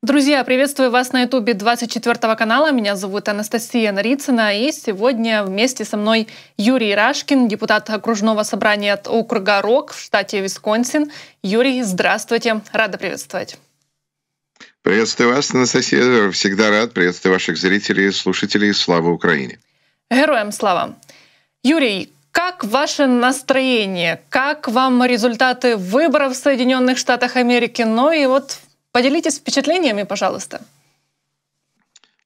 Друзья, приветствую вас на ютубе 24 канала. Меня зовут Анастасия Нарицына. И сегодня вместе со мной Юрий Рашкин, депутат окружного собрания от округа РОК в штате Висконсин. Юрий, здравствуйте. Рада приветствовать. Приветствую вас, Анастасия. Всегда рад. Приветствую ваших зрителей, и слушателей. Слава Украине. Героям слава. Юрий, как ваше настроение? Как вам результаты выборов в Соединенных Штатах Америки? Ну и вот Поделитесь впечатлениями, пожалуйста.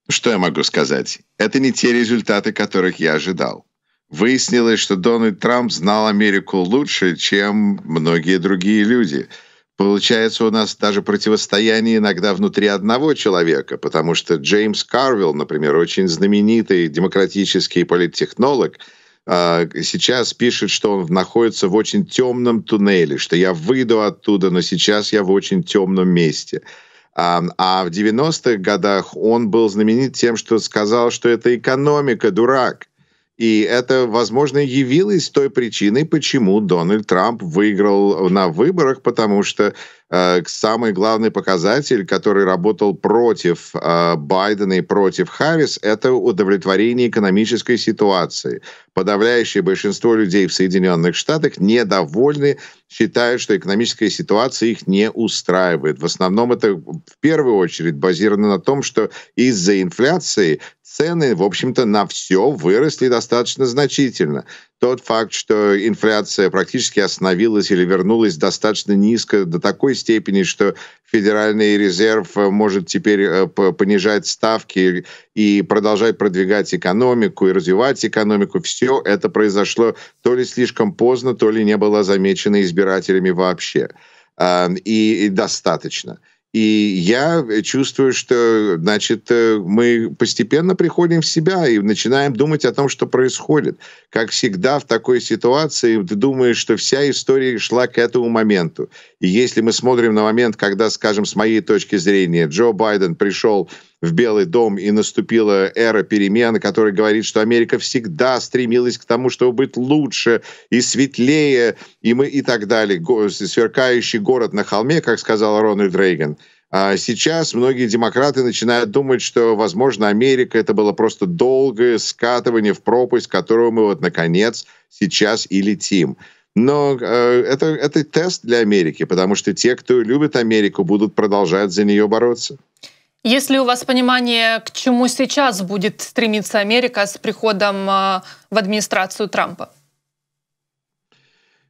Что я могу сказать? Это не те результаты, которых я ожидал. Выяснилось, что Дональд Трамп знал Америку лучше, чем многие другие люди. Получается, у нас даже противостояние иногда внутри одного человека, потому что Джеймс Карвилл, например, очень знаменитый демократический политтехнолог – а, сейчас пишет, что он находится в очень темном туннеле, что я выйду оттуда, но сейчас я в очень темном месте. А, а в 90-х годах он был знаменит тем, что сказал, что это экономика, дурак. И это, возможно, явилось той причиной, почему Дональд Трамп выиграл на выборах, потому что Э, самый главный показатель, который работал против э, Байдена и против Харрис, это удовлетворение экономической ситуации. Подавляющее большинство людей в Соединенных Штатах недовольны, считают, что экономическая ситуация их не устраивает. В основном это в первую очередь базировано на том, что из-за инфляции цены, в общем-то, на все выросли достаточно значительно тот факт, что инфляция практически остановилась или вернулась достаточно низко до такой степени, что Федеральный резерв э, может теперь э, понижать ставки и продолжать продвигать экономику и развивать экономику. Все это произошло то ли слишком поздно, то ли не было замечено избирателями вообще. И достаточно. И я э, чувствую, что, значит, э, мы постепенно приходим в себя и начинаем думать о том, что происходит. Как всегда в такой ситуации ты думаешь, что вся история шла к этому моменту. И если мы смотрим на момент, когда, скажем, с моей точки зрения, Джо Байден пришел в Белый дом и наступила эра перемен, которая говорит, что Америка всегда стремилась к тому, чтобы быть лучше и светлее, и мы и так далее. Сверкающий город на холме, как сказал Рональд Рейган. А сейчас многие демократы начинают думать, что, возможно, Америка это было просто долгое скатывание в пропасть, в которую мы вот наконец сейчас и летим. Но э, это, это тест для Америки, потому что те, кто любит Америку, будут продолжать за нее бороться. Если у вас понимание, к чему сейчас будет стремиться Америка с приходом а, в администрацию Трампа?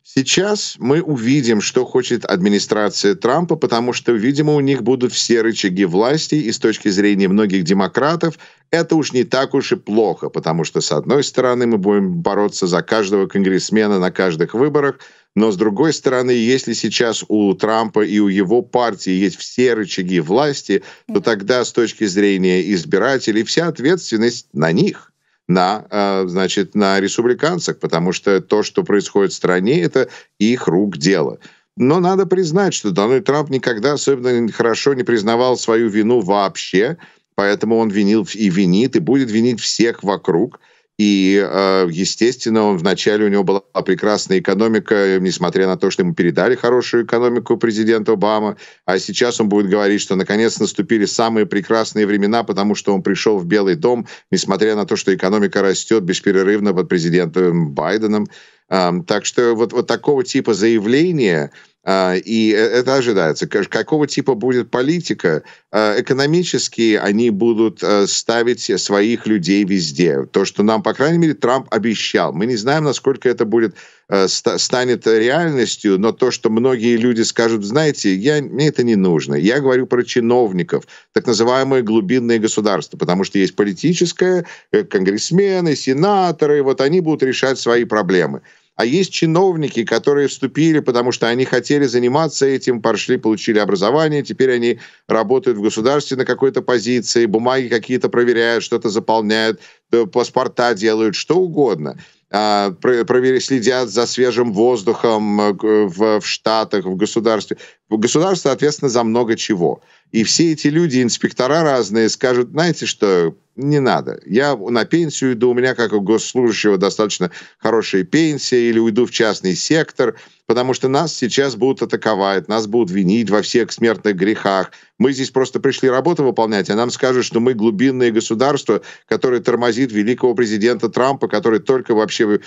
Сейчас мы увидим, что хочет администрация Трампа, потому что, видимо, у них будут все рычаги власти и с точки зрения многих демократов это уж не так уж и плохо, потому что, с одной стороны, мы будем бороться за каждого конгрессмена на каждых выборах, но, с другой стороны, если сейчас у Трампа и у его партии есть все рычаги власти, то тогда, с точки зрения избирателей, вся ответственность на них на, э, значит, на республиканцах, потому что то, что происходит в стране, это их рук дело. Но надо признать, что Дональд Трамп никогда особенно хорошо не признавал свою вину вообще, Поэтому он винил и винит, и будет винить всех вокруг. И, э, естественно, он вначале у него была прекрасная экономика, несмотря на то, что ему передали хорошую экономику президента Обама. А сейчас он будет говорить, что наконец наступили самые прекрасные времена, потому что он пришел в Белый дом, несмотря на то, что экономика растет бесперерывно под президентом Байденом. Так что вот, вот такого типа заявления – а, и э, это ожидается. Какого типа будет политика? А, Экономически они будут э, ставить своих людей везде. То, что нам, по крайней мере, Трамп обещал. Мы не знаем, насколько это будет э, станет реальностью, но то, что многие люди скажут, знаете, я, мне это не нужно. Я говорю про чиновников, так называемые глубинные государства, потому что есть политическое, конгрессмены, сенаторы, вот они будут решать свои проблемы а есть чиновники, которые вступили, потому что они хотели заниматься этим, пошли, получили образование, теперь они работают в государстве на какой-то позиции, бумаги какие-то проверяют, что-то заполняют, паспорта делают, что угодно. А, следят за свежим воздухом э, э, в, Штатах, в государстве. Государство соответственно, за много чего. И все эти люди, инспектора разные, скажут, знаете что, не надо. Я на пенсию иду, у меня как у госслужащего достаточно хорошая пенсия, или уйду в частный сектор, потому что нас сейчас будут атаковать, нас будут винить во всех смертных грехах. Мы здесь просто пришли работу выполнять, а нам скажут, что мы глубинное государство, которое тормозит великого президента Трампа, который только вообще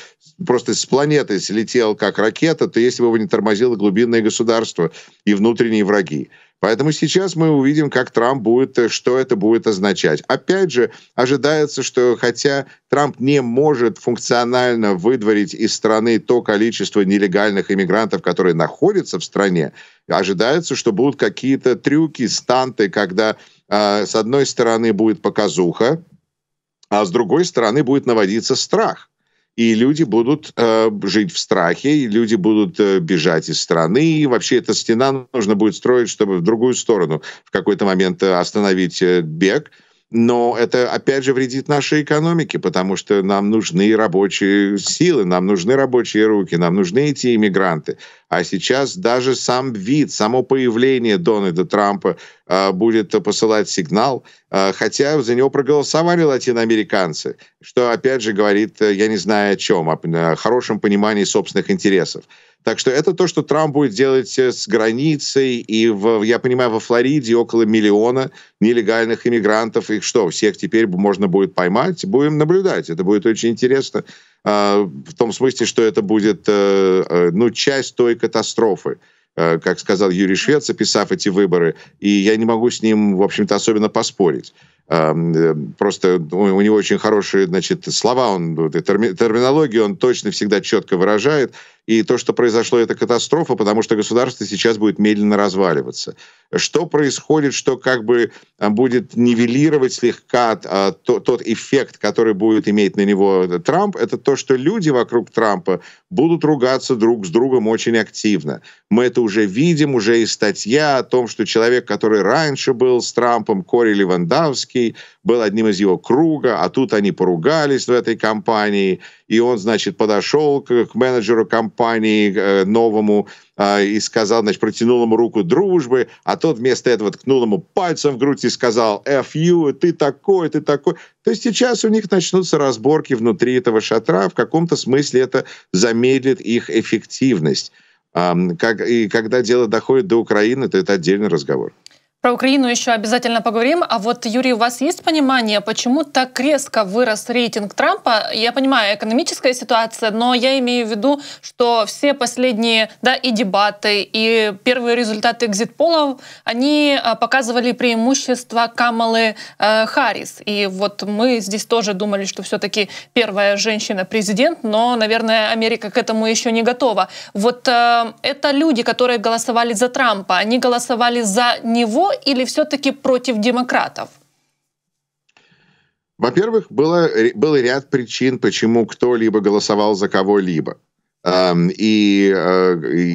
просто с планеты слетел как ракета, то если бы его не тормозило глубинное государство и внутренние враги. Поэтому сейчас мы увидим, как Трамп будет, что это будет означать. Опять же, ожидается, что хотя Трамп не может функционально выдворить из страны то количество нелегальных иммигрантов, мигрантов, которые находятся в стране, ожидается, что будут какие-то трюки, станты, когда э, с одной стороны будет показуха, а с другой стороны будет наводиться страх. И люди будут э, жить в страхе, и люди будут э, бежать из страны. И вообще эта стена нужно будет строить, чтобы в другую сторону в какой-то момент э, остановить э, бег – но это опять же вредит нашей экономике, потому что нам нужны рабочие силы, нам нужны рабочие руки, нам нужны эти иммигранты. А сейчас даже сам вид, само появление Дональда Трампа э, будет посылать сигнал, э, хотя за него проголосовали латиноамериканцы, что опять же говорит, э, я не знаю о чем, о, о хорошем понимании собственных интересов. Так что это то, что Трамп будет делать э, с границей. И, в, я понимаю, во Флориде около миллиона нелегальных иммигрантов. Их что, всех теперь можно будет поймать? Будем наблюдать. Это будет очень интересно. А, в том смысле, что это будет э, э, ну, часть той катастрофы, как сказал Юрий Швец, описав эти выборы. И я не могу с ним, в общем-то, особенно поспорить. Просто у него очень хорошие значит, слова, он, терминологию он точно всегда четко выражает. И то, что произошло, это катастрофа, потому что государство сейчас будет медленно разваливаться. Что происходит, что как бы а, будет нивелировать слегка а, тот эффект, который будет иметь на него э, Трамп, это то, что люди вокруг Трампа будут ругаться друг с другом очень активно. Мы это уже видим, уже и статья о том, что человек, который раньше был с Трампом, Кори Левандовский, был одним из его круга, а тут они поругались в этой компании и он, значит, подошел к, к менеджеру компании э, новому э, и сказал, значит, протянул ему руку дружбы, а тот вместо этого ткнул ему пальцем в грудь и сказал «F you, ты такой, ты такой». То есть сейчас у них начнутся разборки внутри этого шатра, в каком-то смысле это замедлит их эффективность. Эм, как, и когда дело доходит до Украины, то это отдельный разговор. Про Украину еще обязательно поговорим. А вот, Юрий, у вас есть понимание, почему так резко вырос рейтинг Трампа? Я понимаю, экономическая ситуация, но я имею в виду, что все последние да, и дебаты, и первые результаты экзит-полов, они а, показывали преимущество Камалы э, Харрис. И вот мы здесь тоже думали, что все-таки первая женщина-президент, но, наверное, Америка к этому еще не готова. Вот э, это люди, которые голосовали за Трампа, они голосовали за него или все-таки против демократов? Во-первых, было, был ряд причин, почему кто-либо голосовал за кого-либо. Эм, э, и,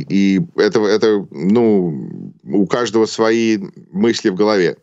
и, это, это, ну, у каждого свои мысли в голове.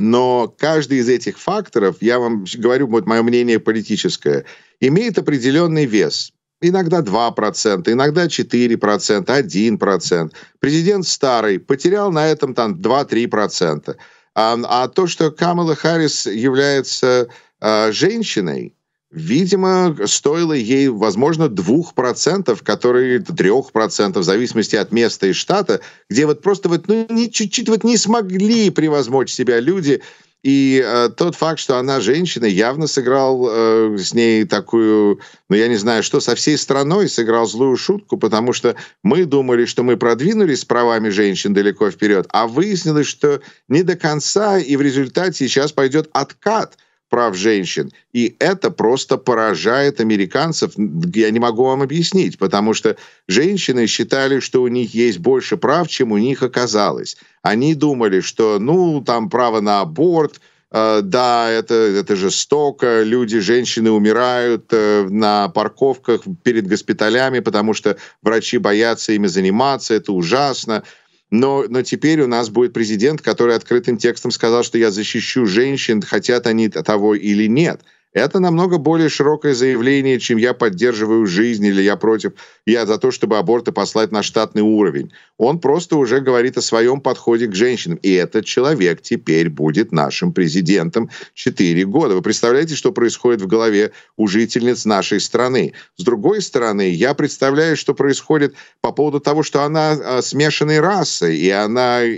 Но каждый из этих факторов, я вам говорю, вот мое мнение политическое, имеет определенный вес иногда 2%, иногда 4%, 1%. Президент старый потерял на этом там 2-3%. А, а то, что Камала Харрис является а, женщиной, видимо, стоило ей, возможно, 2%, которые 3%, в зависимости от места и штата, где вот просто вот, ну, не, чуть-чуть вот не смогли превозмочь себя люди, и э, тот факт, что она женщина, явно сыграл э, с ней такую, ну я не знаю что, со всей страной сыграл злую шутку, потому что мы думали, что мы продвинулись с правами женщин далеко вперед, а выяснилось, что не до конца, и в результате сейчас пойдет откат – прав женщин. И это просто поражает американцев. Я не могу вам объяснить, потому что женщины считали, что у них есть больше прав, чем у них оказалось. Они думали, что, ну, там право на аборт, э, да, это, это жестоко, люди, женщины умирают э, на парковках перед госпиталями, потому что врачи боятся ими заниматься, это ужасно но, но теперь у нас будет президент, который открытым текстом сказал, что я защищу женщин, хотят они того или нет. Это намного более широкое заявление, чем «я поддерживаю жизнь» или «я против», «я за то, чтобы аборты послать на штатный уровень». Он просто уже говорит о своем подходе к женщинам. И этот человек теперь будет нашим президентом 4 года. Вы представляете, что происходит в голове у жительниц нашей страны? С другой стороны, я представляю, что происходит по поводу того, что она а, смешанной расы, и она, и,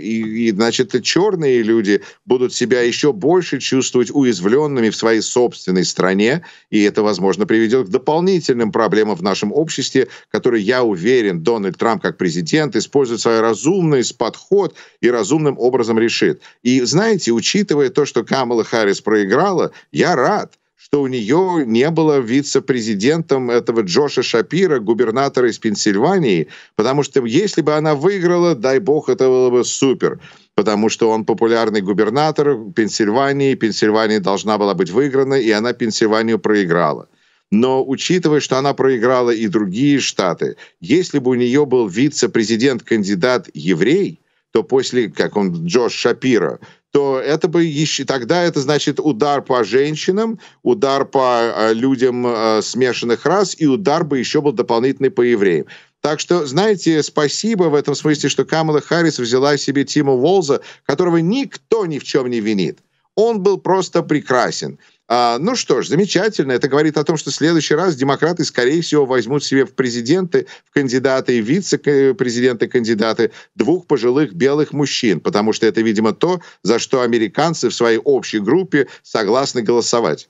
и значит, черные люди будут себя еще больше чувствовать уязвленными в своей собственной стране, и это, возможно, приведет к дополнительным проблемам в нашем обществе, которые, я уверен, Дональд Трамп как президент использует свой разумный подход и разумным образом решит. И, знаете, учитывая то, что Камала Харрис проиграла, я рад, что у нее не было вице-президентом этого Джоша Шапира, губернатора из Пенсильвании, потому что если бы она выиграла, дай бог, это было бы супер потому что он популярный губернатор Пенсильвании, Пенсильвания должна была быть выиграна, и она Пенсильванию проиграла. Но учитывая, что она проиграла и другие штаты, если бы у нее был вице-президент-кандидат еврей, то после, как он, Джош Шапира, то это бы еще... Тогда это значит удар по женщинам, удар по э, людям э, смешанных рас и удар бы еще был дополнительный по евреям. Так что, знаете, спасибо в этом смысле, что Камала Харрис взяла себе Тима Волза, которого никто ни в чем не винит. Он был просто прекрасен. А, ну что ж, замечательно. Это говорит о том, что в следующий раз демократы, скорее всего, возьмут себе в президенты, в кандидаты и вице-президенты кандидаты двух пожилых белых мужчин, потому что это, видимо, то, за что американцы в своей общей группе согласны голосовать.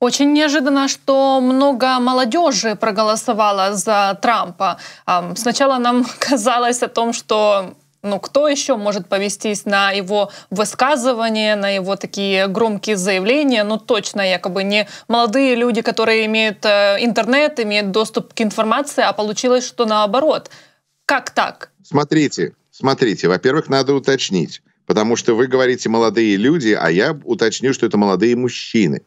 Очень неожиданно, что много молодежи проголосовало за Трампа. Сначала нам казалось о том, что ну, кто еще может повестись на его высказывания, на его такие громкие заявления? Ну, точно, якобы не молодые люди, которые имеют э, интернет, имеют доступ к информации, а получилось, что наоборот. Как так? Смотрите, смотрите, во-первых, надо уточнить, потому что вы говорите молодые люди, а я уточню, что это молодые мужчины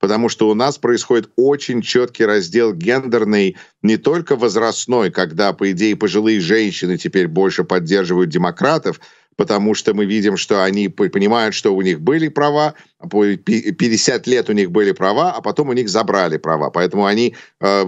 потому что у нас происходит очень четкий раздел гендерный, не только возрастной, когда, по идее, пожилые женщины теперь больше поддерживают демократов, потому что мы видим, что они понимают, что у них были права, 50 а лет у них были права, а потом у них забрали права. Поэтому они, э,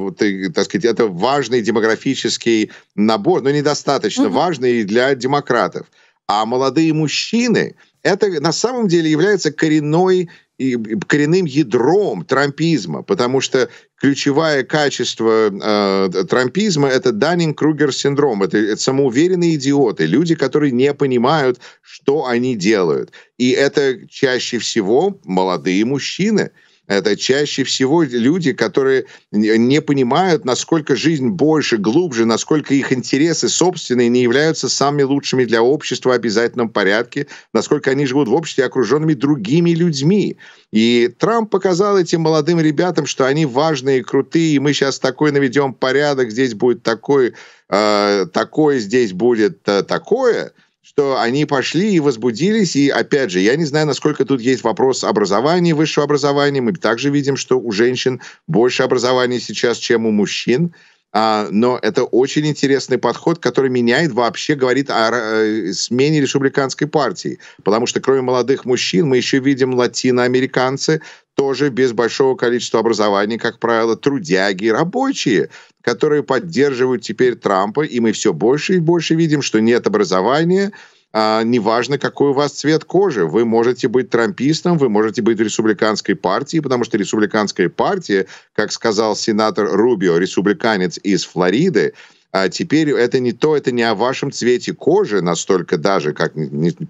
так сказать, это важный демографический набор, но недостаточно угу. важный для демократов. А молодые мужчины, это на самом деле является коренной и коренным ядром трампизма, потому что ключевое качество э, трампизма это Даннинг-Кругер синдром, это, это самоуверенные идиоты, люди, которые не понимают, что они делают, и это чаще всего молодые мужчины. Это чаще всего люди, которые не понимают, насколько жизнь больше, глубже, насколько их интересы собственные не являются самыми лучшими для общества в обязательном порядке, насколько они живут в обществе, окруженными другими людьми. И Трамп показал этим молодым ребятам, что они важные, и крутые, и мы сейчас такой наведем порядок, здесь будет такой, э, а, такой, здесь будет э, такое – что они пошли и возбудились, и опять же, я не знаю, насколько тут есть вопрос образования, высшего образования, мы также видим, что у женщин больше образования сейчас, чем у мужчин, а, но это очень интересный подход, который меняет вообще, говорит о, о э, смене республиканской партии. Потому что кроме молодых мужчин мы еще видим латиноамериканцы, тоже без большого количества образования, как правило, трудяги, и рабочие, которые поддерживают теперь Трампа, и мы все больше и больше видим, что нет образования, а, неважно, какой у вас цвет кожи, вы можете быть трампистом, вы можете быть в республиканской партии, потому что республиканская партия, как сказал сенатор Рубио, республиканец из Флориды, а теперь это не то, это не о вашем цвете кожи настолько даже, как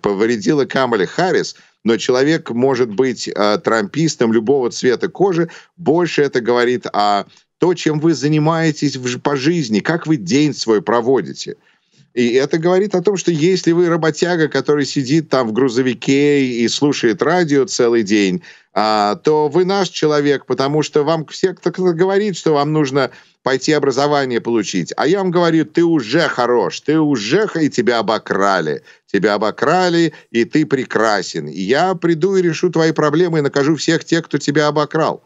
повредила Камали Харрис, но человек может быть э, трампистом любого цвета кожи, больше это говорит о то, чем вы занимаетесь в, по жизни, как вы день свой проводите – и это говорит о том, что если вы работяга, который сидит там в грузовике и слушает радио целый день, а, то вы наш человек, потому что вам все кто-то говорит, что вам нужно пойти образование получить. А я вам говорю, ты уже хорош, ты уже, и тебя обокрали. Тебя обокрали, и ты прекрасен. я приду и решу твои проблемы и накажу всех тех, кто тебя обокрал.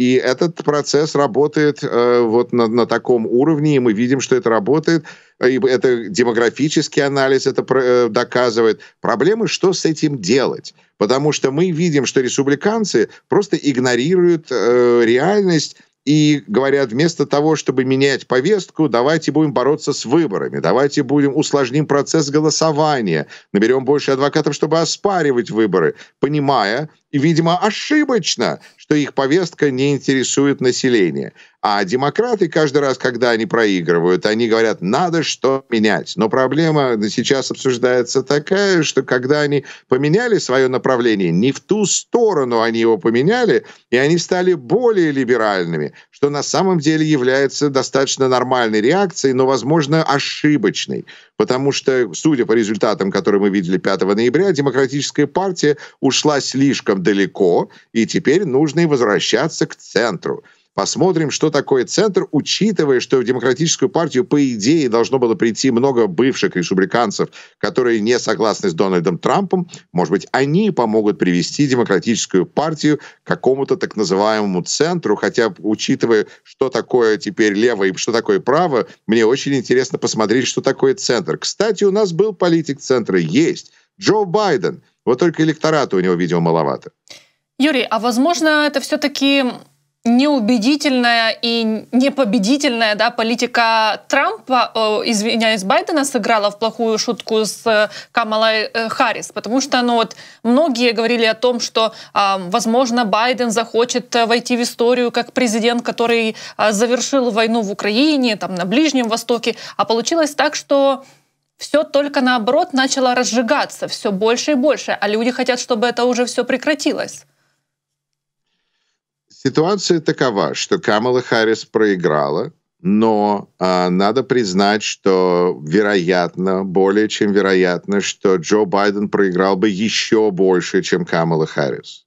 И этот процесс работает э, вот на, на таком уровне, и мы видим, что это работает. И это демографический анализ это про, э, доказывает. проблемы. что с этим делать? Потому что мы видим, что республиканцы просто игнорируют э, реальность и говорят, вместо того, чтобы менять повестку, давайте будем бороться с выборами, давайте будем усложним процесс голосования, наберем больше адвокатов, чтобы оспаривать выборы, понимая, и, видимо, ошибочно, что их повестка не интересует население. А демократы каждый раз, когда они проигрывают, они говорят, надо что менять. Но проблема сейчас обсуждается такая, что когда они поменяли свое направление, не в ту сторону они его поменяли, и они стали более либеральными что на самом деле является достаточно нормальной реакцией, но, возможно, ошибочной, потому что, судя по результатам, которые мы видели 5 ноября, демократическая партия ушла слишком далеко, и теперь нужно и возвращаться к центру – Посмотрим, что такое центр, учитывая, что в Демократическую партию, по идее, должно было прийти много бывших республиканцев, которые не согласны с Дональдом Трампом. Может быть, они помогут привести Демократическую партию к какому-то так называемому центру, хотя, учитывая, что такое теперь лево и что такое право, мне очень интересно посмотреть, что такое центр. Кстати, у нас был политик центра, есть. Джо Байден. Вот только электората у него, видимо, маловато. Юрий, а возможно, это все-таки неубедительная и непобедительная да, политика Трампа, э, извиняюсь, Байдена сыграла в плохую шутку с э, Камалой э, Харрис, потому что ну, вот, многие говорили о том, что, э, возможно, Байден захочет э, войти в историю как президент, который э, завершил войну в Украине, там, на Ближнем Востоке, а получилось так, что все только наоборот начало разжигаться все больше и больше, а люди хотят, чтобы это уже все прекратилось. Ситуация такова, что Камала Харрис проиграла, но э, надо признать, что вероятно, более чем вероятно, что Джо Байден проиграл бы еще больше, чем Камала Харрис.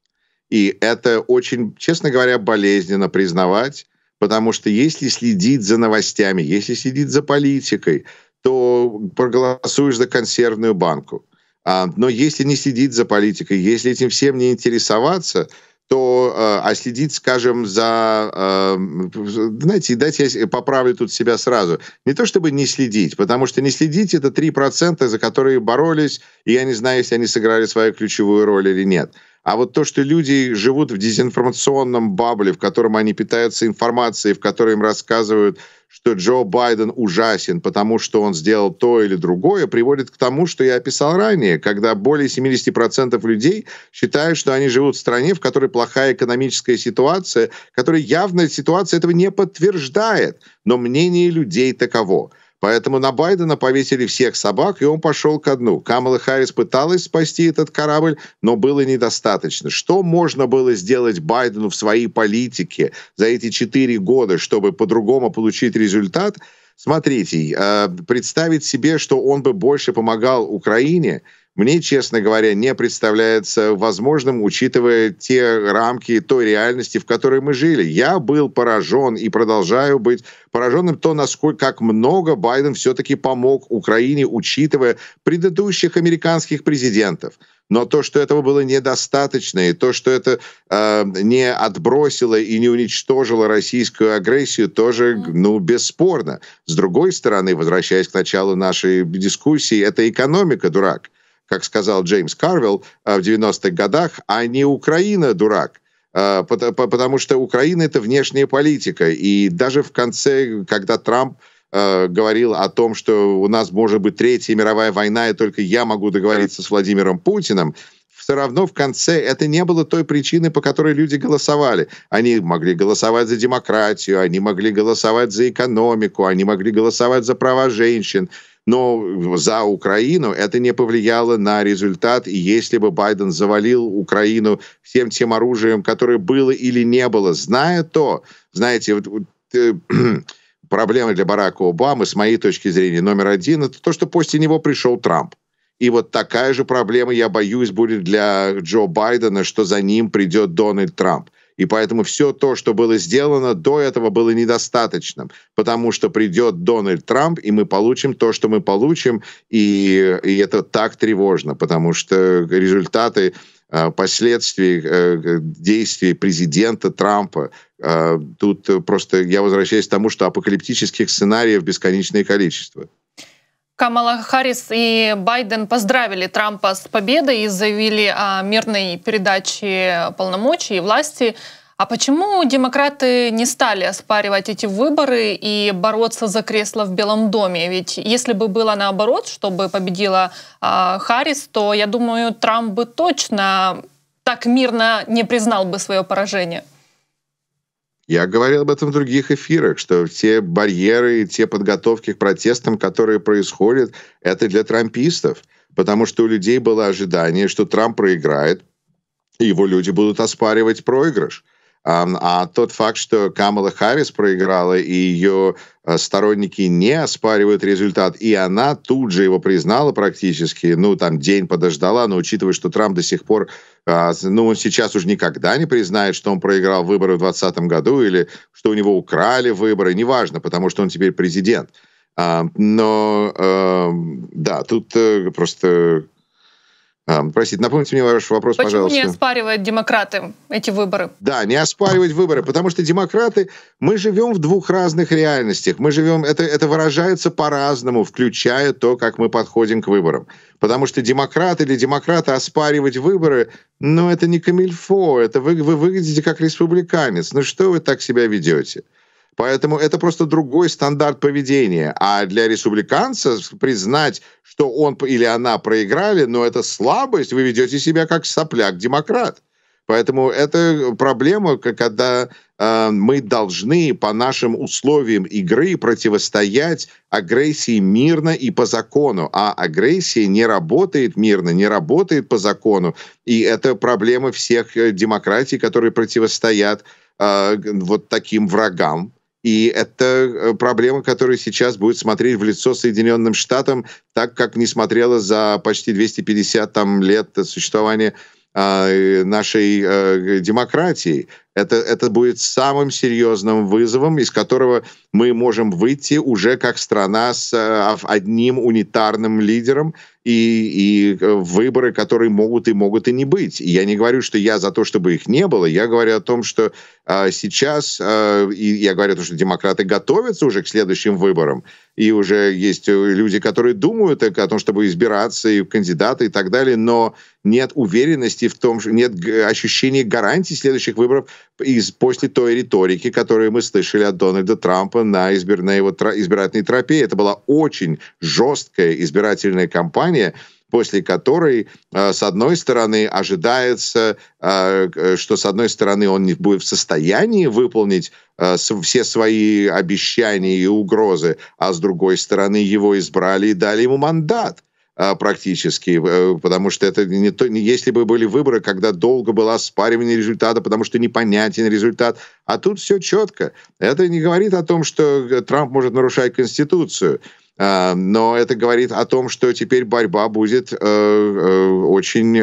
И это очень, честно говоря, болезненно признавать, потому что если следить за новостями, если следить за политикой, то проголосуешь за консервную банку. А, но если не следить за политикой, если этим всем не интересоваться, то э, а скажем, за... Э, знаете, дайте я поправлю тут себя сразу. Не то чтобы не следить, потому что не следить — это 3%, за которые боролись, и я не знаю, если они сыграли свою ключевую роль или нет. А вот то, что люди живут в дезинформационном бабле, в котором они питаются информацией, в которой им рассказывают, что Джо Байден ужасен, потому что он сделал то или другое, приводит к тому, что я описал ранее, когда более 70% людей считают, что они живут в стране, в которой плохая экономическая ситуация, которая явно ситуация этого не подтверждает, но мнение людей таково. Поэтому на Байдена повесили всех собак, и он пошел ко дну. Камала Харрис пыталась спасти этот корабль, но было недостаточно. Что можно было сделать Байдену в своей политике за эти четыре года, чтобы по-другому получить результат? Смотрите, э, представить себе, что он бы больше помогал Украине – мне, честно говоря, не представляется возможным, учитывая те рамки той реальности, в которой мы жили. Я был поражен и продолжаю быть пораженным то, насколько как много Байден все-таки помог Украине, учитывая предыдущих американских президентов. Но то, что этого было недостаточно, и то, что это э, не отбросило и не уничтожило российскую агрессию, тоже, ну, бесспорно. С другой стороны, возвращаясь к началу нашей дискуссии, это экономика, дурак как сказал Джеймс Карвелл э, в 90-х годах, а не Украина дурак э, потому что Украина это внешняя политика. И даже в конце, когда Трамп э, говорил о том, что у нас может быть третья мировая война, и только я могу договориться с Владимиром Путиным, все равно в конце это не было той причины, по которой люди голосовали. Они могли голосовать за демократию, они могли голосовать за экономику, они могли голосовать за права женщин но за Украину это не повлияло на результат. И если бы Байден завалил Украину всем тем оружием, которое было или не было, зная то, знаете, вот, вот, э, проблема для Барака Обамы, с моей точки зрения, номер один, это то, что после него пришел Трамп. И вот такая же проблема, я боюсь, будет для Джо Байдена, что за ним придет Дональд Трамп. И поэтому все то, что было сделано до этого, было недостаточным, потому что придет Дональд Трамп, и мы получим то, что мы получим, и, и это так тревожно, потому что результаты а, последствий э, действий президента Трампа. А, тут просто я возвращаюсь к тому, что апокалиптических сценариев бесконечное количество. Камала Харрис и Байден поздравили Трампа с победой и заявили о мирной передаче полномочий и власти. А почему демократы не стали оспаривать эти выборы и бороться за кресло в Белом доме? Ведь если бы было наоборот, чтобы победила э, Харрис, то, я думаю, Трамп бы точно так мирно не признал бы свое поражение. Я говорил об этом в других эфирах, что те барьеры и те подготовки к протестам, которые происходят, это для трампистов, потому что у людей было ожидание, что Трамп проиграет, и его люди будут оспаривать проигрыш. А тот факт, что Камала Харрис проиграла, и ее э, сторонники не оспаривают результат, и она тут же его признала практически, ну, там, день подождала, но учитывая, что Трамп до сих пор, а, ну, он сейчас уже никогда не признает, что он проиграл выборы в 2020 году, или что у него украли выборы, неважно, потому что он теперь президент. Но, эм, да, тут э, просто а, простите, напомните мне ваш вопрос, Почему пожалуйста. Почему не оспаривают демократы эти выборы? Да, не оспаривать выборы, потому что демократы, мы живем в двух разных реальностях. Мы живем, это, это выражается по-разному, включая то, как мы подходим к выборам. Потому что демократ или демократы оспаривать выборы, ну это не камильфо, это вы, вы выглядите как республиканец. Ну что вы так себя ведете? Поэтому это просто другой стандарт поведения. А для республиканца признать, что он или она проиграли, но это слабость, вы ведете себя как сопляк-демократ. Поэтому это проблема, когда э, мы должны по нашим условиям игры противостоять агрессии мирно и по закону. А агрессия не работает мирно, не работает по закону. И это проблема всех э, демократий, которые противостоят э, вот таким врагам и это э, проблема, которая сейчас будет смотреть в лицо Соединенным Штатам, так как не смотрела за почти 250 там, лет существования а, э, нашей э, демократии. Это, это будет самым серьезным вызовом, из которого мы можем выйти уже как страна с э, одним унитарным лидером и, и э, выборы, которые могут и могут и не быть. я не говорю, что я за то, чтобы их не было. Я говорю о том, что а, сейчас, а, и я говорю о том, что демократы готовятся уже к следующим выборам. И уже есть люди, которые думают о том, чтобы избираться и кандидаты и так далее, но нет уверенности в том, что нет ощущения гарантии следующих выборов, из, после той риторики, которую мы слышали от Дональда Трампа на, избир, его избирательной тропе. Это была очень жесткая избирательная кампания, после которой, э, с одной стороны, ожидается, э, э, что, с одной стороны, он не будет в состоянии выполнить все свои обещания и угрозы, а с другой стороны, его избрали и дали ему мандат. А, практически, э, потому что это не то, если бы были выборы, когда долго было спаривание результата, потому что непонятен результат, а тут все четко. Это не говорит о том, что э, Трамп может нарушать Конституцию, а, но это говорит о том, что теперь борьба будет э, очень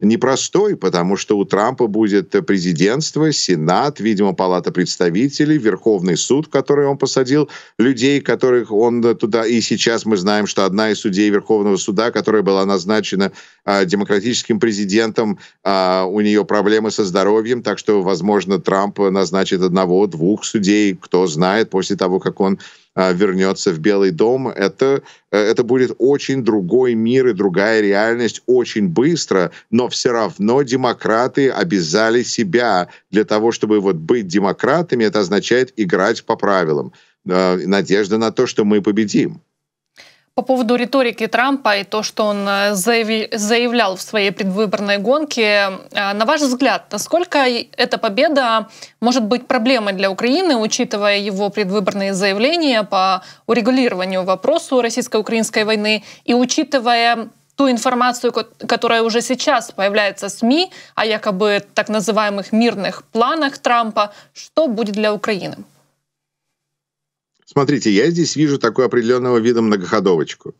непростой, потому что у Трампа будет президентство, Сенат, видимо, Палата представителей, Верховный суд, в который он посадил людей, которых он туда... И сейчас мы знаем, что одна из судей Верховного суда, которая была назначена э, демократическим президентом, э, у нее проблемы со здоровьем, так что, возможно, Трамп назначит одного-двух судей, кто знает, после того, как он а, вернется в Белый дом, это, э, это будет очень другой мир и другая реальность очень быстро, но все равно демократы обязали себя для того, чтобы вот быть демократами, это означает играть по правилам. Э, надежда на то, что мы победим. По поводу риторики Трампа и то, что он э, заявлял в своей предвыборной гонке, э, на ваш взгляд, насколько эта победа может быть проблемой для Украины, учитывая его предвыборные заявления по урегулированию вопроса российско-украинской войны и учитывая ту информацию, которая уже сейчас появляется в СМИ о якобы так называемых мирных планах Трампа, что будет для Украины? Смотрите, я здесь вижу такую определенного вида многоходовочку.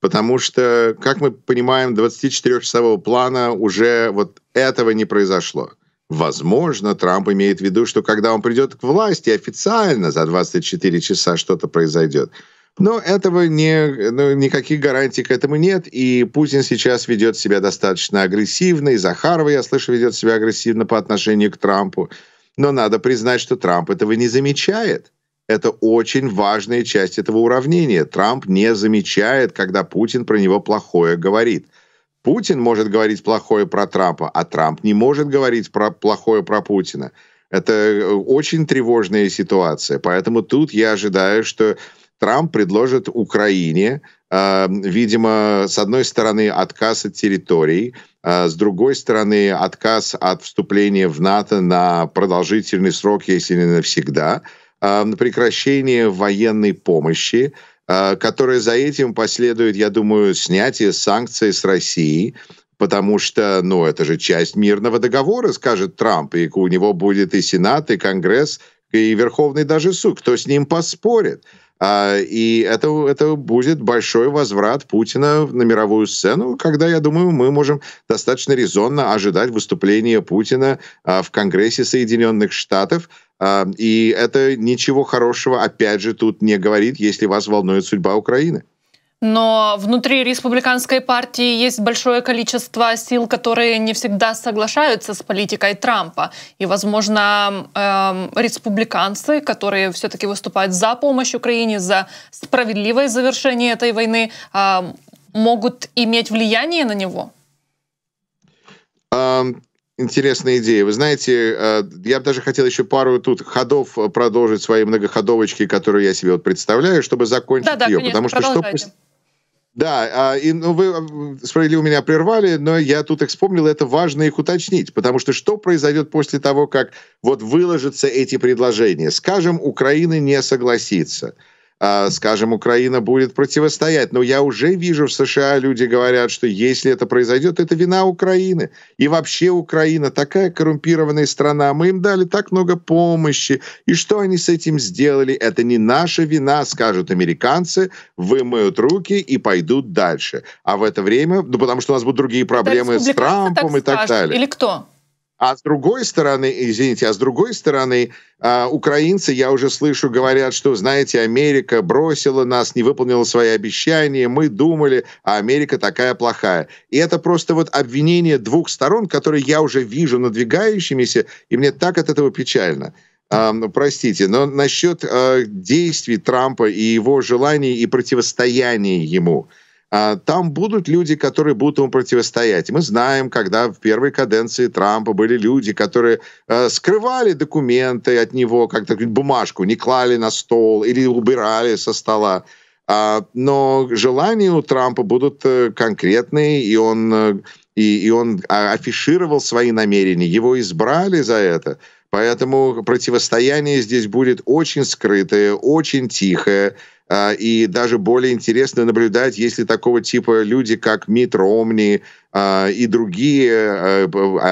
Потому что, как мы понимаем, 24-часового плана уже вот этого не произошло. Возможно, Трамп имеет в виду, что когда он придет к власти официально за 24 часа что-то произойдет. Но этого не, ну, никаких гарантий к этому нет, и Путин сейчас ведет себя достаточно агрессивно, и Захарова, я слышу, ведет себя агрессивно по отношению к Трампу. Но надо признать, что Трамп этого не замечает. Это очень важная часть этого уравнения. Трамп не замечает, когда Путин про него плохое говорит. Путин может говорить плохое про Трампа, а Трамп не может говорить про плохое про Путина. Это э, очень тревожная ситуация. Поэтому тут я ожидаю, что Трамп предложит Украине, э, видимо, с одной стороны отказ от территорий, э, с другой стороны отказ от вступления в НАТО на продолжительный срок, если не навсегда, э, прекращение военной помощи, э, которая за этим последует, я думаю, снятие санкций с Россией, потому что, ну, это же часть мирного договора, скажет Трамп, и у него будет и Сенат, и Конгресс, и Верховный даже суд. Кто с ним поспорит? А, и это, это будет большой возврат Путина на мировую сцену, когда, я думаю, мы можем достаточно резонно ожидать выступления Путина а, в Конгрессе Соединенных Штатов. А, и это ничего хорошего, опять же, тут не говорит, если вас волнует судьба Украины но внутри республиканской партии есть большое количество сил, которые не всегда соглашаются с политикой Трампа. И, возможно, эм, республиканцы, которые все-таки выступают за помощь Украине, за справедливое завершение этой войны, эм, могут иметь влияние на него? Um интересная идея. Вы знаете, э, я бы даже хотел еще пару тут ходов продолжить свои многоходовочки, которые я себе вот представляю, чтобы закончить да, да, ее. Конечно, потому что что, да, а, и ну, вы а, справедливо меня прервали, но я тут их вспомнил, это важно их уточнить, потому что что произойдет после того, как вот выложатся эти предложения? Скажем, Украина не согласится – а, скажем, Украина будет противостоять. Но я уже вижу в США люди говорят, что если это произойдет, это вина Украины. И вообще Украина такая коррумпированная страна. Мы им дали так много помощи. И что они с этим сделали? Это не наша вина, скажут американцы, вымыют руки и пойдут дальше. А в это время, ну потому что у нас будут другие проблемы да, с Трампом и так скажут. далее. Или кто? А с другой стороны, извините, а с другой стороны, а, украинцы, я уже слышу, говорят, что, знаете, Америка бросила нас, не выполнила свои обещания, мы думали, а Америка такая плохая. И это просто вот обвинение двух сторон, которые я уже вижу надвигающимися, и мне так от этого печально. Э, простите, но насчет э, действий Трампа и его желаний и противостояния ему – а, там будут люди, которые будут ему противостоять. Мы знаем, когда в первой каденции Трампа были люди, которые э, скрывали документы от него, как-то бумажку не клали на стол или убирали со стола. А, но желания у Трампа будут э, конкретные, и он, э, и, и он а, афишировал свои намерения. Его избрали за это. Поэтому противостояние здесь будет очень скрытое, очень тихое. А, и даже более интересно наблюдать, если такого типа люди, как Мит Ромни а, и другие, а,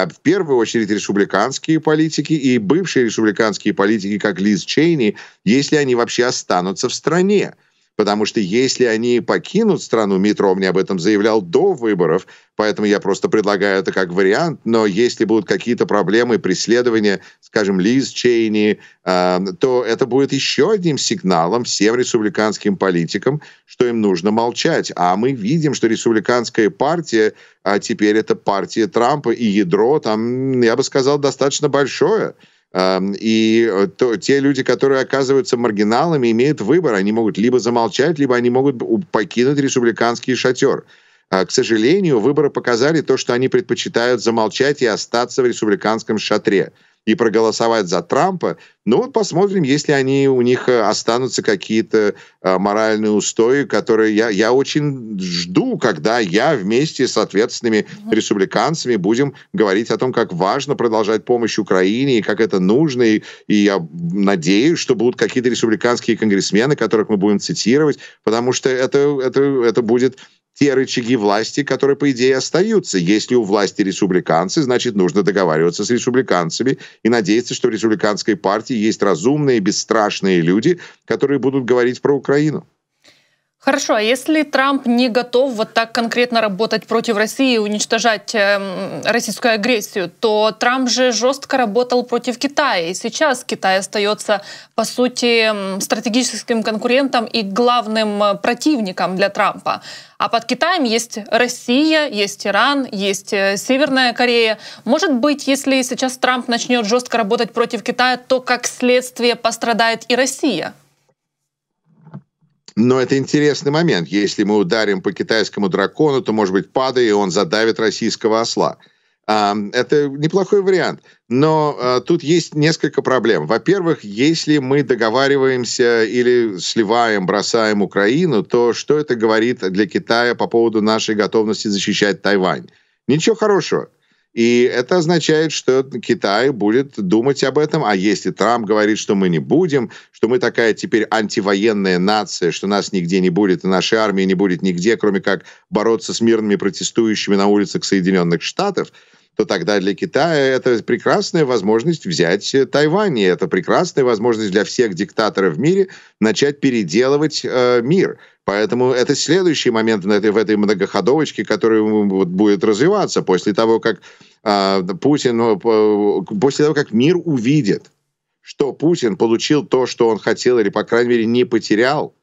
в первую очередь республиканские политики и бывшие республиканские политики, как Лиз Чейни, если они вообще останутся в стране. Потому что если они покинут страну, Митро, мне об этом заявлял до выборов, поэтому я просто предлагаю это как вариант, но если будут какие-то проблемы, преследования, скажем, Лиз Чейни, э, а, то это будет еще одним сигналом всем республиканским политикам, что им нужно молчать. А мы видим, что республиканская партия, а теперь это партия Трампа и ядро там, я бы сказал, достаточно большое – Эм, и э, то, те люди, которые оказываются маргиналами, имеют выбор. Они могут либо замолчать, либо они могут покинуть республиканский шатер. А, к сожалению, выборы показали то, что они предпочитают замолчать и остаться в республиканском шатре и проголосовать за Трампа. Ну вот посмотрим, если они, у них э, останутся какие-то э, моральные устои, которые я, я очень жду, когда я вместе с ответственными республиканцами будем говорить о том, как важно продолжать помощь Украине и как это нужно. И, и я надеюсь, что будут какие-то республиканские конгрессмены, которых мы будем цитировать, потому что это, это, это будет те рычаги власти, которые, по идее, остаются. Если у власти республиканцы, значит, нужно договариваться с республиканцами и надеяться, что в республиканской партии есть разумные, бесстрашные люди, которые будут говорить про Украину. Хорошо, а если Трамп не готов вот так конкретно работать против России и уничтожать эм, российскую агрессию, то Трамп же жестко работал против Китая. И сейчас Китай остается, по сути, эм, стратегическим конкурентом и главным э, противником для Трампа. А под Китаем есть Россия, есть Иран, есть э, Северная Корея. Может быть, если сейчас Трамп начнет жестко работать против Китая, то как следствие пострадает и Россия? Но это интересный момент. Если мы ударим по китайскому дракону, то, может быть, падая, и он задавит российского осла. А, это неплохой вариант. Но а, тут есть несколько проблем. Во-первых, если мы договариваемся или сливаем, бросаем Украину, то что это говорит для Китая по поводу нашей готовности защищать Тайвань? Ничего хорошего. И это означает, что Китай будет думать об этом. А если Трамп говорит, что мы не будем, что мы такая теперь антивоенная нация, что нас нигде не будет, и нашей армии не будет нигде, кроме как бороться с мирными протестующими на улицах Соединенных Штатов, то тогда для Китая это прекрасная возможность взять Тайвань. И это прекрасная возможность для всех диктаторов в мире начать переделывать э, мир. Поэтому это следующий момент в этой, в этой многоходовочке, который вот будет развиваться после того, как а, э, Путин, после того, как мир увидит, что Путин получил то, что он хотел, или, по крайней мере, не потерял,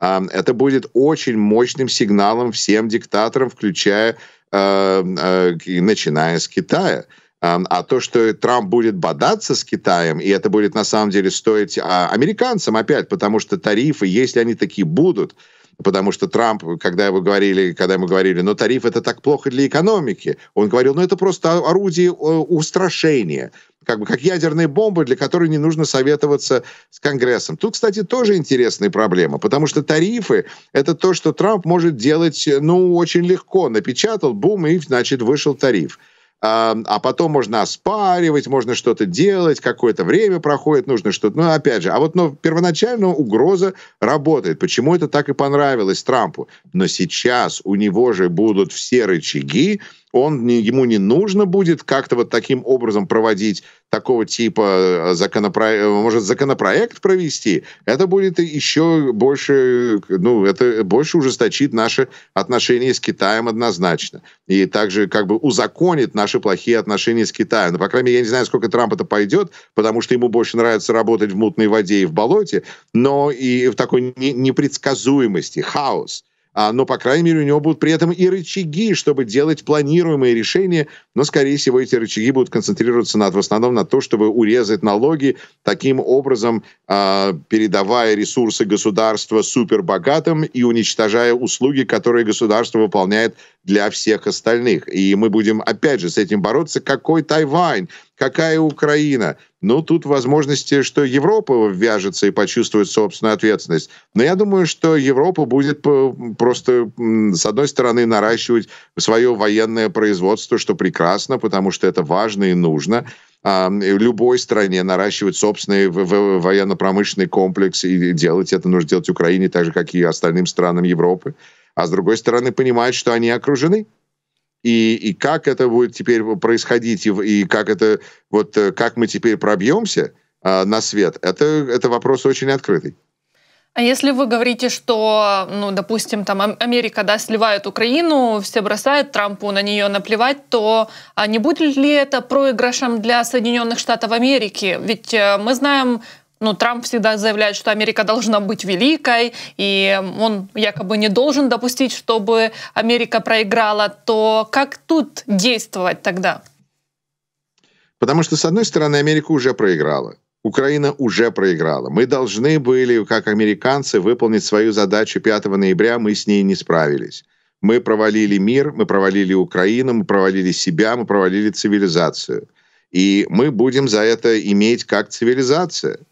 э, это будет очень мощным сигналом всем диктаторам, включая, э, э, начиная с Китая. А то, что Трамп будет бодаться с Китаем, и это будет на самом деле стоить американцам опять, потому что тарифы, если они такие будут, потому что Трамп, когда его говорили, когда ему говорили, но «Ну, тариф это так плохо для экономики, он говорил, ну это просто орудие устрашения, как бы как ядерные бомбы, для которой не нужно советоваться с Конгрессом. Тут, кстати, тоже интересная проблема, потому что тарифы — это то, что Трамп может делать, э, ну, очень легко. Напечатал, бум, и, значит, вышел тариф а потом можно оспаривать, можно что-то делать, какое-то время проходит, нужно что-то. Ну, опять же, а вот но ну, первоначально угроза работает. Почему это так и понравилось Трампу? Но сейчас у него же будут все рычаги, он, ему не нужно будет как-то вот таким образом проводить такого типа э, законопроект, э, может, законопроект провести, это будет еще больше, ну, это больше ужесточит наши отношения с Китаем однозначно. И также как бы узаконит наши плохие отношения с Китаем. Но, ну, по крайней мере, я не знаю, сколько Трамп это пойдет, потому что ему больше нравится работать в мутной воде и в болоте, но и в такой непредсказуемости, хаос – а, но, по крайней мере, у него будут при этом и рычаги, чтобы делать планируемые решения, но, скорее всего, эти рычаги будут концентрироваться над, в основном на то, чтобы урезать налоги, таким образом а, передавая ресурсы государства супербогатым и уничтожая услуги, которые государство выполняет для всех остальных. И мы будем, опять же, с этим бороться, какой Тайвань, Какая Украина? Ну, тут возможности, что Европа ввяжется и почувствует собственную ответственность. Но я думаю, что Европа будет просто, с одной стороны, наращивать свое военное производство, что прекрасно, потому что это важно и нужно а, любой стране наращивать собственный военно-промышленный комплекс и делать это нужно делать Украине, так же, как и остальным странам Европы. А с другой стороны, понимают, что они окружены и, и как это будет теперь происходить, и, и как это, вот э, как мы теперь пробьемся э, на свет, это, это вопрос очень открытый. А если вы говорите, что, ну, допустим, там Америка, да, сливает Украину, все бросают Трампу на нее наплевать, то а не будет ли это проигрышем для Соединенных Штатов Америки? Ведь э, мы знаем ну, Трамп всегда заявляет, что Америка должна быть великой, и он якобы не должен допустить, чтобы Америка проиграла, то как тут действовать тогда? Потому что, с одной стороны, Америка уже проиграла. Украина уже проиграла. Мы должны были, как американцы, выполнить свою задачу 5 ноября, мы с ней не справились. Мы провалили мир, мы провалили Украину, мы провалили себя, мы провалили цивилизацию. И мы будем за это иметь как цивилизация –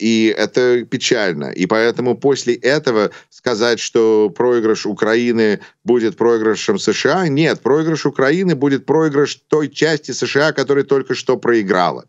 и это печально. И поэтому после этого сказать, что проигрыш Украины будет проигрышем США, нет, проигрыш Украины будет проигрыш той части США, которая только что проиграла.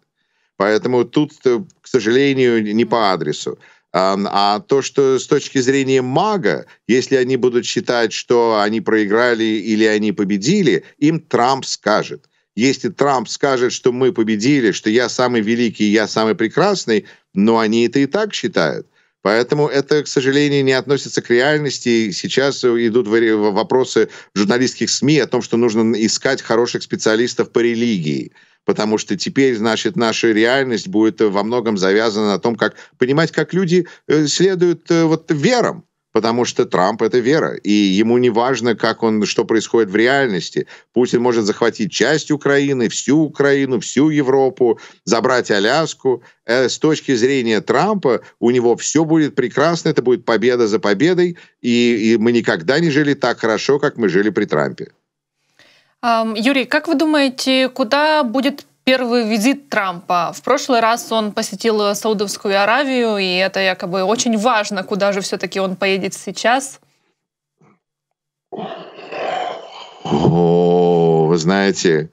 Поэтому тут, э, к сожалению, не по адресу. А то, что с точки зрения мага, если они будут считать, что они проиграли или они победили, им Трамп скажет – если Трамп скажет, что мы победили, что я самый великий, я самый прекрасный, но они это и так считают. Поэтому это, к сожалению, не относится к реальности. Сейчас идут вопросы журналистских СМИ о том, что нужно искать хороших специалистов по религии. Потому что теперь, значит, наша реальность будет во многом завязана на том, как понимать, как люди э, следуют э, вот верам потому что Трамп это вера, и ему не важно, как он, что происходит в реальности. Путин может захватить часть Украины, всю Украину, всю Европу, забрать Аляску. Э, с точки зрения Трампа у него все будет прекрасно, это будет победа за победой, и, и мы никогда не жили так хорошо, как мы жили при Трампе. Юрий, как вы думаете, куда будет первый визит Трампа. В прошлый раз он посетил Саудовскую Аравию, и это якобы очень важно, куда же все-таки он поедет сейчас. О, вы знаете,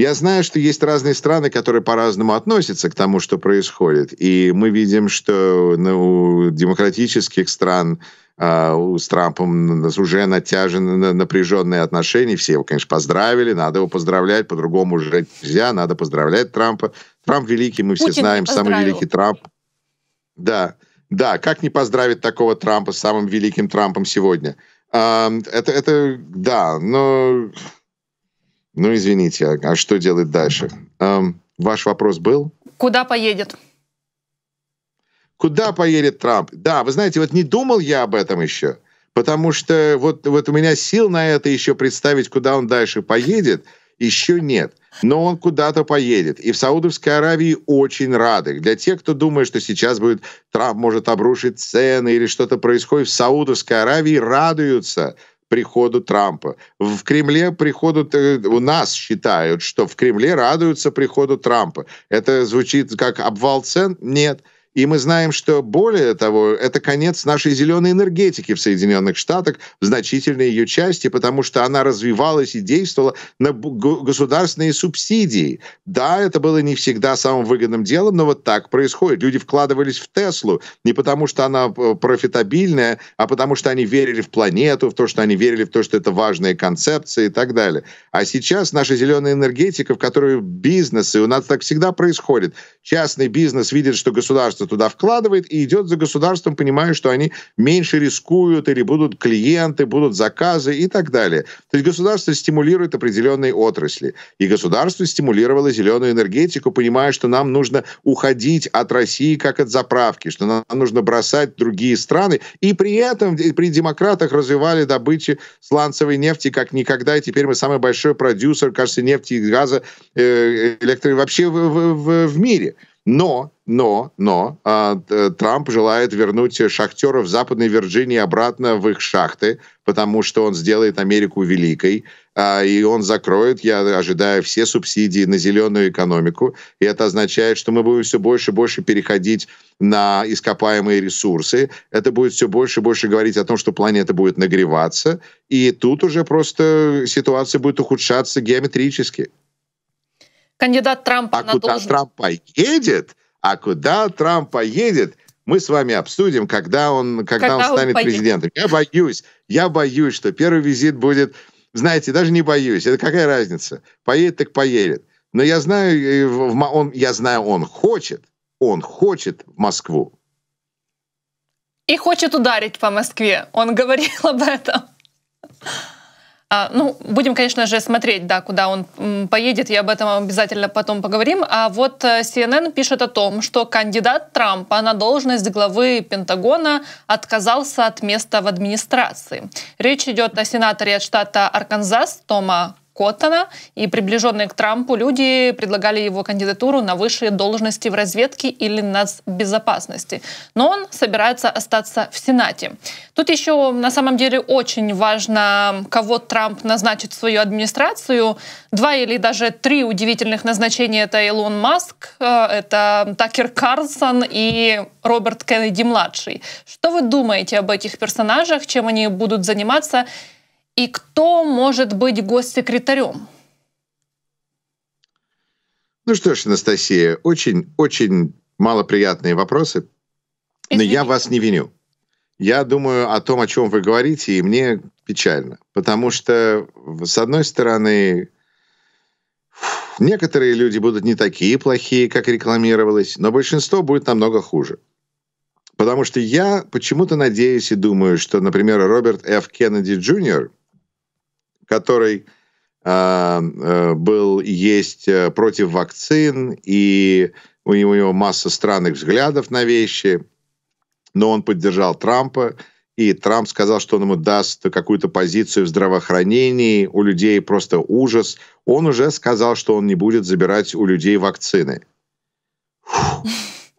я знаю, что есть разные страны, которые по-разному относятся к тому, что происходит. И мы видим, что ну, у демократических стран Uh, с Трампом уже натяжены напряженные отношения. Все его, конечно, поздравили, надо его поздравлять, по-другому уже нельзя, надо поздравлять Трампа. Трамп великий, мы все Путин знаем, самый великий Трамп. Да, да, как не поздравить такого Трампа с самым великим Трампом сегодня? это, это, да, но ну, извините, а, а что делать дальше? Эм, ваш вопрос был? Куда поедет? Куда поедет Трамп? Да, вы знаете, вот не думал я об этом еще, потому что вот, вот у меня сил на это еще представить, куда он дальше поедет, еще нет. Но он куда-то поедет. И в Саудовской Аравии очень рады. Для тех, кто думает, что сейчас будет Трамп может обрушить цены или что-то происходит, в Саудовской Аравии радуются приходу Трампа. В Кремле приходу... Э, у нас считают, что в Кремле радуются приходу Трампа. Это звучит как обвал цен? Нет. Нет и мы знаем, что более того, это конец нашей зеленой энергетики в Соединенных Штатах в значительной ее части, потому что она развивалась и действовала на государственные субсидии. Да, это было не всегда самым выгодным делом, но вот так происходит. Люди вкладывались в Теслу не потому, что она э, профитабильная, а потому что они верили в планету, в то, что они верили в то, что это важные концепции и так далее. А сейчас наша зеленая энергетика, в которую бизнесы, у нас так всегда происходит. Частный бизнес видит, что государство государство туда вкладывает и идет за государством, понимая, что они меньше рискуют или будут клиенты, будут заказы и так далее. То есть государство стимулирует определенные отрасли. И государство стимулировало зеленую энергетику, понимая, что нам нужно уходить от России как от заправки, что нам нужно бросать другие страны. И при этом при демократах развивали добычу сланцевой нефти как никогда. И теперь мы самый большой продюсер, кажется, нефти и газа, э, электро вообще в, в, в мире. Но, но, но а, Трамп желает вернуть шахтеров Западной Вирджинии обратно в их шахты, потому что он сделает Америку великой, а, и он закроет, я ожидаю, все субсидии на зеленую экономику. И это означает, что мы будем все больше и больше переходить на ископаемые ресурсы. Это будет все больше и больше говорить о том, что планета будет нагреваться. И тут уже просто ситуация будет ухудшаться геометрически. Кандидат Трампа а на куда должность. Трампа едет, а куда Трамп поедет, мы с вами обсудим, когда он, когда когда он станет он президентом. Я боюсь, я боюсь, что первый визит будет, знаете, даже не боюсь, это какая разница, поедет так поедет. Но я знаю, э, он, я знаю, он хочет, он хочет в Москву. И хочет ударить по Москве. Он говорил об этом. А, ну, будем, конечно же, смотреть, да, куда он поедет, и об этом обязательно потом поговорим. А вот э, CNN пишет о том, что кандидат Трампа на должность главы Пентагона отказался от места в администрации. Речь идет о сенаторе от штата Арканзас Тома Коттона, и приближенные к Трампу люди предлагали его кандидатуру на высшие должности в разведке или безопасности. Но он собирается остаться в Сенате. Тут еще на самом деле очень важно, кого Трамп назначит в свою администрацию. Два или даже три удивительных назначения — это Илон Маск, э, это Такер Карлсон и Роберт Кеннеди-младший. Что вы думаете об этих персонажах, чем они будут заниматься? И кто может быть госсекретарем? Ну что ж, Анастасия, очень-очень малоприятные вопросы, Извините. но я вас не виню. Я думаю о том, о чем вы говорите, и мне печально, потому что, с одной стороны, некоторые люди будут не такие плохие, как рекламировалось, но большинство будет намного хуже. Потому что я почему-то надеюсь и думаю, что, например, Роберт Ф. Кеннеди Джуниор – который а, э, был, есть э, против вакцин, и у него, масса странных взглядов на вещи, но он поддержал Трампа, и Трамп сказал, что он ему даст какую-то позицию в здравоохранении, у людей просто ужас. Он уже сказал, что он не будет забирать у людей вакцины.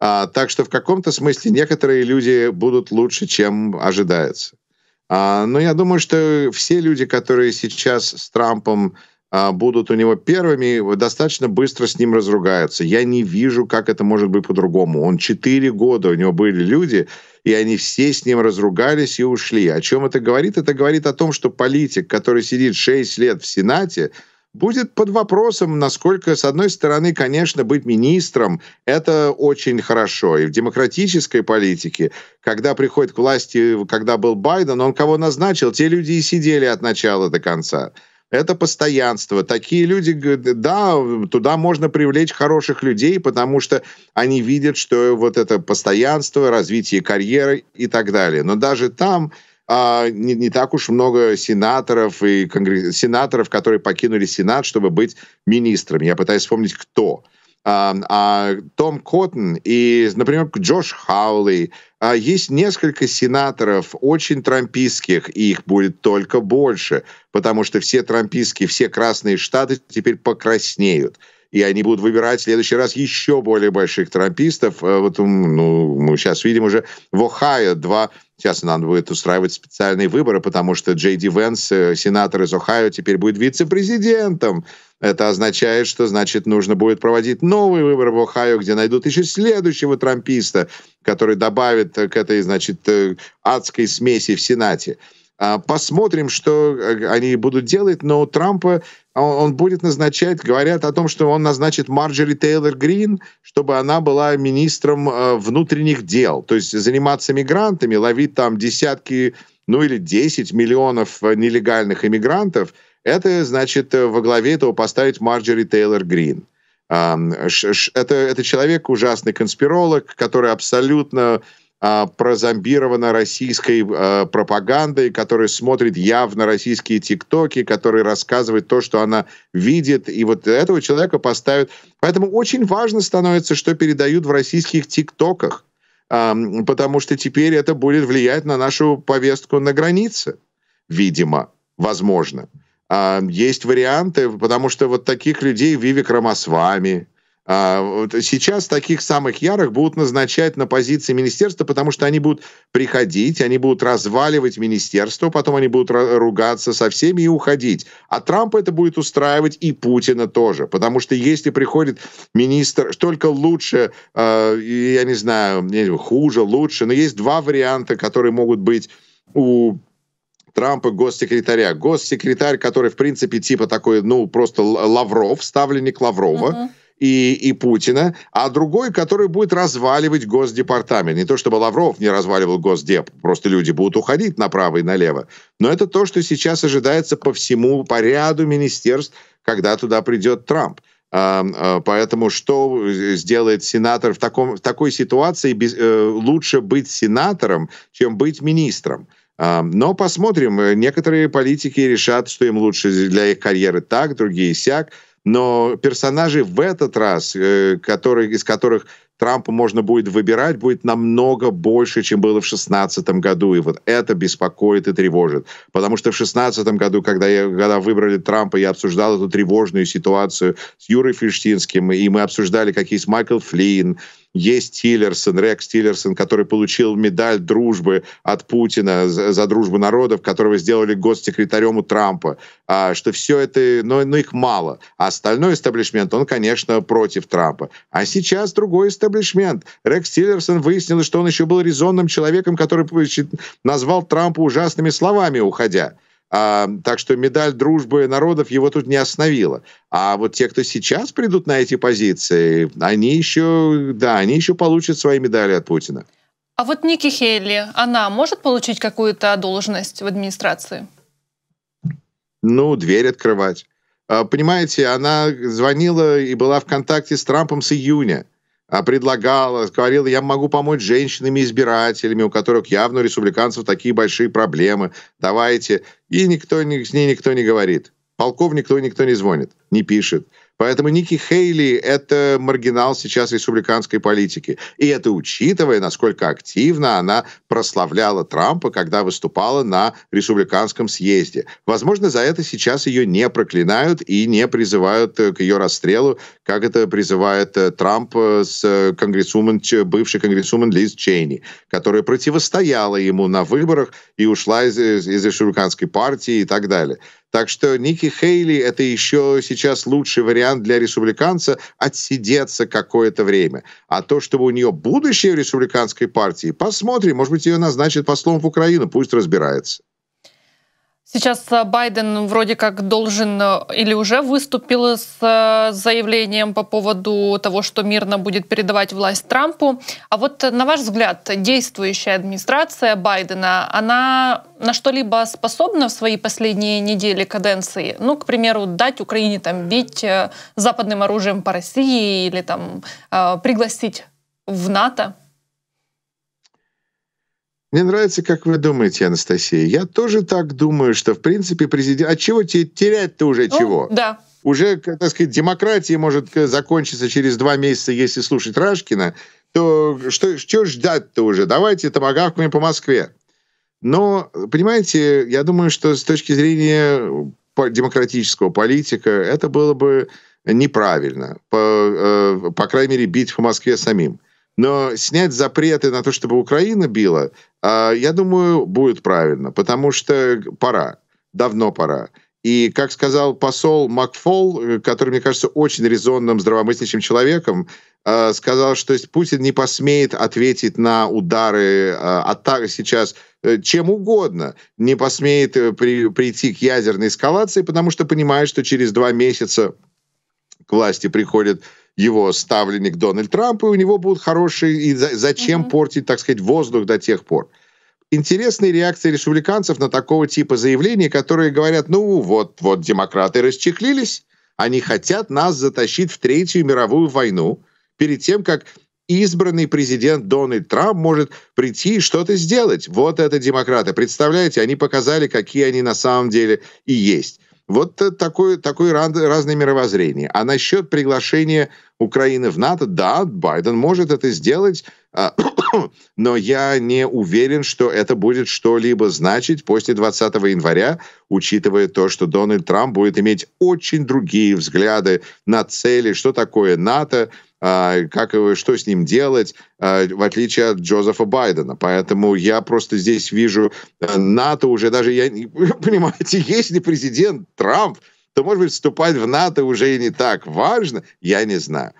А, так что в каком-то смысле некоторые люди будут лучше, чем ожидается. А, Но ну, я думаю, что все люди, которые сейчас с Трампом а, будут у него первыми, достаточно быстро с ним разругаются. Я не вижу, как это может быть по-другому. Он четыре года, у него были люди, и они все с ним разругались и ушли. О чем это говорит? Это говорит о том, что политик, который сидит шесть лет в Сенате, будет под вопросом, насколько, с одной стороны, конечно, быть министром – это очень хорошо. И в демократической политике, когда приходит к власти, когда был Байден, он кого назначил, те люди и сидели от начала до конца. Это постоянство. Такие люди, да, туда можно привлечь хороших людей, потому что они видят, что вот это постоянство, развитие карьеры и так далее. Но даже там а, не, не так уж много сенаторов и конгресс... сенаторов, которые покинули Сенат, чтобы быть министрами. Я пытаюсь вспомнить, кто. А, а, Том Коттон и, например, Джош Хаули. А, есть несколько сенаторов очень трампийских, и их будет только больше, потому что все трампийские, все красные штаты теперь покраснеют и они будут выбирать в следующий раз еще более больших трампистов. Э, вот ну, мы сейчас видим уже в Ohio два Сейчас надо будет устраивать специальные выборы, потому что Джей Ди Венс, э, сенатор из Ohio, теперь будет вице-президентом. Это означает, что, значит, нужно будет проводить новые выборы в Ohio, где найдут еще следующего трамписта, который добавит э, к этой, значит, адской смеси в Сенате. А, посмотрим, что э, они будут делать, но у Трампа он будет назначать, говорят о том, что он назначит Марджери Тейлор Грин, чтобы она была министром э, внутренних дел, то есть заниматься мигрантами, ловить там десятки, ну или 10 миллионов э, нелегальных иммигрантов, это значит во главе этого поставить Марджери Тейлор Грин. Это, это человек ужасный конспиролог, который абсолютно а, прозомбирована российской э, пропагандой, которая смотрит явно российские тиктоки, который рассказывает то, что она видит, и вот этого человека поставят. Поэтому очень важно становится, что передают в российских тиктоках, э, потому что теперь это будет влиять на нашу повестку на границе, видимо, возможно. Э, есть варианты, потому что вот таких людей Вивик Рамасвами – а, сейчас таких самых ярых будут назначать на позиции министерства, потому что они будут приходить, они будут разваливать министерство, потом они будут ругаться со всеми и уходить. А Трампа это будет устраивать и Путина тоже, потому что если приходит министр, только лучше, а, я не знаю, хуже, лучше, но есть два варианта, которые могут быть у Трампа госсекретаря. Госсекретарь, который, в принципе, типа такой, ну, просто Лавров, ставленник Лаврова. Uh-huh и, и Путина, а другой, который будет разваливать Госдепартамент. Не то чтобы Лавров не разваливал Госдеп, просто люди будут уходить направо и налево. Но это то, что сейчас ожидается по всему, по ряду министерств, когда туда придет Трамп. Э, поэтому что сделает сенатор в, таком, в такой ситуации? Без, э, лучше быть сенатором, чем быть министром. Но посмотрим. Некоторые политики решат, что им лучше для их карьеры так, другие сяк но персонажи в этот раз, э, из которых Трампа можно будет выбирать, будет намного больше, чем было в 2016 году. И вот это беспокоит и тревожит. Потому что в 2016 году, когда, я, когда выбрали Трампа, я обсуждал эту тревожную ситуацию с Юрой Фиштинским, и мы обсуждали, какие есть Майкл Флинн, есть Тиллерсон, Рекс Тиллерсон, который получил медаль дружбы от Путина за, за дружбу народов, которого сделали госсекретарем у Трампа. А, что все это, но, но их мало. А остальной эстаблишмент, он, конечно, против Трампа. А сейчас другой эстаблишмент. Рекс Тиллерсон выяснил, что он еще был резонным человеком, который назвал Трампа ужасными словами, уходя. А, так что медаль дружбы народов его тут не остановила. А вот те, кто сейчас придут на эти позиции, они еще, да, они еще получат свои медали от Путина. А вот Ники Хейли, она может получить какую-то должность в администрации? Ну, дверь открывать. А, понимаете, она звонила и была в контакте с Трампом с июня. А предлагала, говорила, я могу помочь женщинами-избирателями, у которых явно у республиканцев такие большие проблемы, давайте. И никто, с ней никто не говорит. Полковник никто никто не звонит, не пишет. Поэтому Ники Хейли — это маргинал сейчас республиканской политики. И это учитывая, насколько активно она прославляла Трампа, когда выступала на республиканском съезде. Возможно, за это сейчас ее не проклинают и не призывают э, к ее расстрелу, как это призывает э, Трамп э, с конгрессумен, бывший конгрессумен Лиз Чейни, которая противостояла ему на выборах и ушла из, из республиканской партии и так далее. Так что Ники Хейли — это еще сейчас лучший вариант для республиканца отсидеться какое-то время. А то, чтобы у нее будущее в республиканской партии, посмотрим, может быть, ее назначат послом в Украину, пусть разбирается. Сейчас э, Байден вроде как должен э, или уже выступил с э, заявлением по поводу того, что мирно будет передавать власть Трампу. А вот на ваш взгляд, действующая администрация Байдена, она на что-либо способна в свои последние недели каденции? Ну, к примеру, дать Украине там бить западным оружием по России или там пригласить в НАТО? Мне нравится, как вы думаете, Анастасия. Я тоже так думаю, что, в принципе, президент... А чего тебе терять-то уже ну, чего? Да. Уже, так сказать, демократия может э, закончиться через два месяца, если слушать Рашкина, то что, что ждать-то уже? Давайте томогавками по Москве. Но, понимаете, я думаю, что с точки зрения э, демократического политика это было бы неправильно, по, э, по крайней мере, бить в Москве самим. Но снять запреты на то, чтобы Украина била, а, я думаю, будет правильно, потому что пора, давно пора. И, как сказал посол Макфол, который, мне кажется, очень резонным, здравомыслящим человеком, а, сказал, что Путин не посмеет ответить на удары а, атак сейчас э, чем угодно, не посмеет э, при, прийти к ядерной эскалации, потому что понимает, что через два месяца к власти приходит его ставленник Дональд Трамп, и у него будут хорошие... И зачем mm-hmm. портить, так сказать, воздух до тех пор? интересные реакции республиканцев на такого типа заявления, которые говорят, ну вот, вот демократы расчехлились, они хотят нас затащить в Третью мировую войну, перед тем, как избранный президент Дональд Трамп может прийти и что-то сделать. Вот это демократы. Представляете, они показали, какие они на самом деле и есть. Вот э, такое, такое разное мировоззрение. А насчет приглашения Украины в НАТО, да, Байден может это сделать. А, но я не уверен, что это будет что-либо значить после 20 января, учитывая то, что Дональд Трамп будет иметь очень другие взгляды на цели, что такое НАТО, а, как его, что с ним делать, а, в отличие от Джозефа Байдена. Поэтому я просто здесь вижу э, НАТО уже даже, я, не понимаете, если президент Трамп, то, может быть, вступать в НАТО уже и не так важно, я не знаю.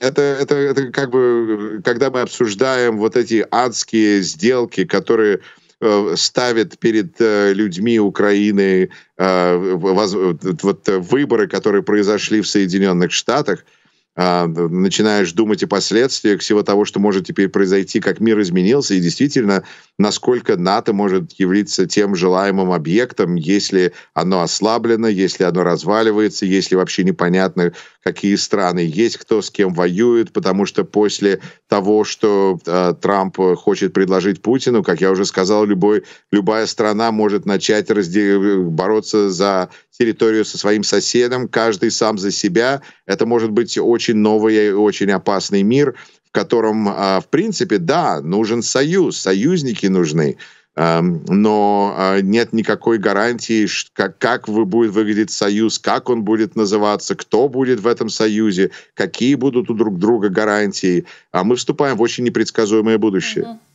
Это, это, это как бы, когда мы обсуждаем вот эти адские сделки, которые э, ставят перед э, людьми Украины э, вот выборы, которые произошли в Соединенных Штатах – а, начинаешь думать о последствиях всего того, что может теперь произойти, как мир изменился, и действительно, насколько НАТО может являться тем желаемым объектом, если оно ослаблено, если оно разваливается, если вообще непонятно, какие страны есть, кто с кем воюет, потому что после того, что э, Трамп хочет предложить Путину, как я уже сказал, любой, любая страна может начать раздел... бороться за территорию со своим соседом, каждый сам за себя. Это может быть очень очень новый и очень опасный мир, в котором, а, в принципе, да, нужен союз, союзники нужны, эм, но а, нет никакой гарантии, как, как будет выглядеть союз, как он будет называться, кто будет в этом союзе, какие будут у друг друга гарантии. А мы вступаем в очень непредсказуемое будущее. Mm-hmm.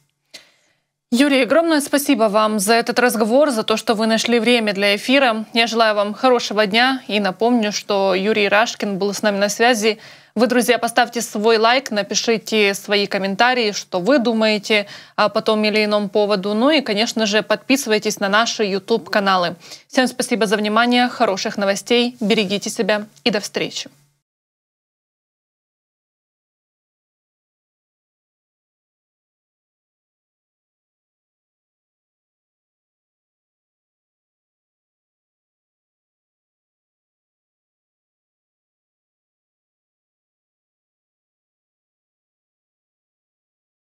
Юрий, огромное спасибо вам за этот разговор, за то, что вы нашли время для эфира. Я желаю вам хорошего дня и напомню, что Юрий Рашкин был с нами на связи. Вы, друзья, поставьте свой лайк, напишите свои комментарии, что вы думаете о потом или ином поводу. Ну и, конечно же, подписывайтесь на наши YouTube-каналы. Всем спасибо за внимание, хороших новостей, берегите себя и до встречи.